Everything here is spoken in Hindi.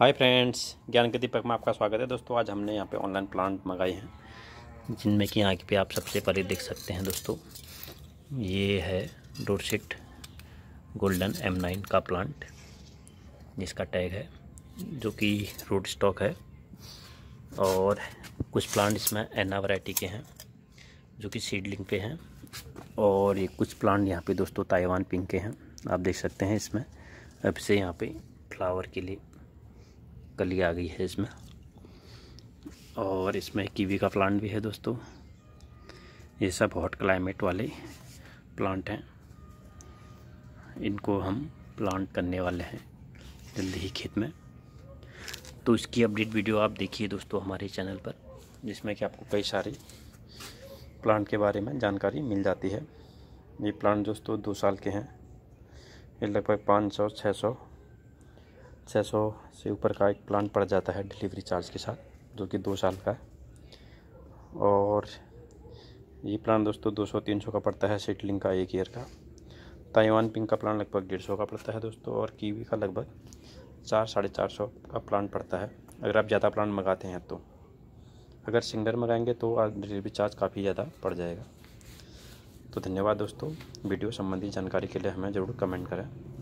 हाय फ्रेंड्स ज्ञान के दीपक में आपका स्वागत है दोस्तों आज हमने यहाँ पे ऑनलाइन प्लांट मंगाए हैं जिनमें कि यहाँ पे आप सबसे पहले देख सकते हैं दोस्तों ये है डोरसेट गोल्डन एम नाइन का प्लांट जिसका टैग है जो कि रोड स्टॉक है और कुछ प्लांट इसमें एना वैरायटी के हैं जो कि सीडलिंग पे हैं और ये कुछ प्लांट यहाँ पे दोस्तों ताइवान पिंक के हैं आप देख सकते हैं इसमें अब से यहाँ पे फ्लावर के लिए कली आ गई है इसमें और इसमें कीवी का प्लांट भी है दोस्तों ये सब हॉट क्लाइमेट वाले प्लांट हैं इनको हम प्लांट करने वाले हैं जल्दी ही खेत में तो इसकी अपडेट वीडियो आप देखिए दोस्तों हमारे चैनल पर जिसमें कि आपको कई सारे प्लांट के बारे में जानकारी मिल जाती है ये प्लांट दोस्तों दो साल के हैं ये लगभग पाँच सौ छः सौ छः सौ से ऊपर का एक प्लान पड़ जाता है डिलीवरी चार्ज के साथ जो कि दो साल का है और ये प्लान दोस्तों दो सौ तीन सौ का पड़ता है सेटलिंग का एक ईयर का ताइवान पिंक का प्लान लगभग डेढ़ सौ का पड़ता है दोस्तों और कीवी का लगभग चार साढ़े चार सौ का प्लान पड़ता है अगर आप ज़्यादा प्लान मंगाते हैं तो अगर सिंगर मंगाएंगे तो डिलीवरी चार्ज काफ़ी ज़्यादा पड़ जाएगा तो धन्यवाद दोस्तों वीडियो संबंधी जानकारी के लिए हमें ज़रूर कमेंट करें